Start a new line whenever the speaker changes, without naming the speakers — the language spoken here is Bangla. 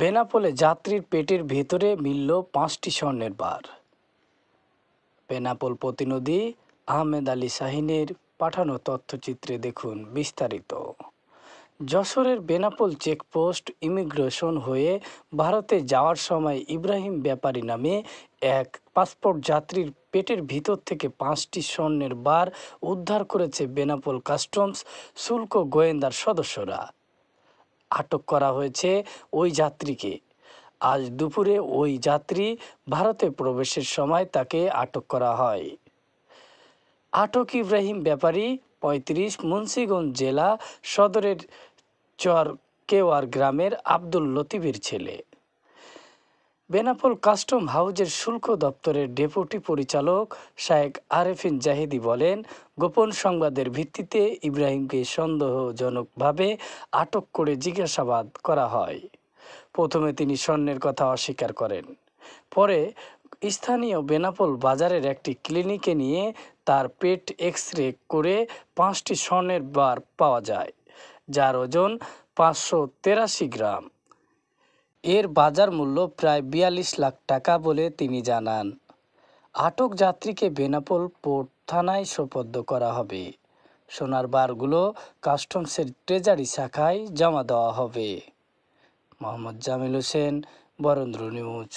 বেনাপোলে যাত্রীর পেটের ভেতরে মিলল পাঁচটি স্বর্ণের বার বেনাপোল প্রতিনিধি আহমেদ আলী শাহিনের পাঠানো তথ্যচিত্রে দেখুন বিস্তারিত যশোরের বেনাপোল চেকপোস্ট ইমিগ্রেশন হয়ে ভারতে যাওয়ার সময় ইব্রাহিম ব্যাপারী নামে এক পাসপোর্ট যাত্রীর পেটের ভিতর থেকে পাঁচটি স্বর্ণের বার উদ্ধার করেছে বেনাপোল কাস্টমস শুল্ক গোয়েন্দার সদস্যরা আটক করা হয়েছে ওই যাত্রীকে আজ দুপুরে ওই যাত্রী ভারতে প্রবেশের সময় তাকে আটক করা হয় আটক ইব্রাহিম ব্যাপারী পঁয়ত্রিশ মুন্সিগঞ্জ জেলা সদরের চর কেওয়ার গ্রামের আব্দুল লতিফের ছেলে বেনাপোল কাস্টম হাউজের শুল্ক দপ্তরের ডেপুটি পরিচালক শায়েক আরেফিন জাহিদি বলেন গোপন সংবাদের ভিত্তিতে ইব্রাহিমকে সন্দেহজনকভাবে আটক করে জিজ্ঞাসাবাদ করা হয় প্রথমে তিনি স্বর্ণের কথা অস্বীকার করেন পরে স্থানীয় বেনাপোল বাজারের একটি ক্লিনিকে নিয়ে তার পেট এক্স রে করে পাঁচটি স্বর্ণের বার পাওয়া যায় যার ওজন পাঁচশো তেরাশি গ্রাম এর বাজার মূল্য প্রায় বিয়াল্লিশ লাখ টাকা বলে তিনি জানান আটক যাত্রীকে বেনাপোল পোর্ট থানায় সোপর্দ করা হবে সোনার বারগুলো কাস্টমসের ট্রেজারি শাখায় জমা দেওয়া হবে মোহাম্মদ জামিল হোসেন বরেন্দ্র নিউজ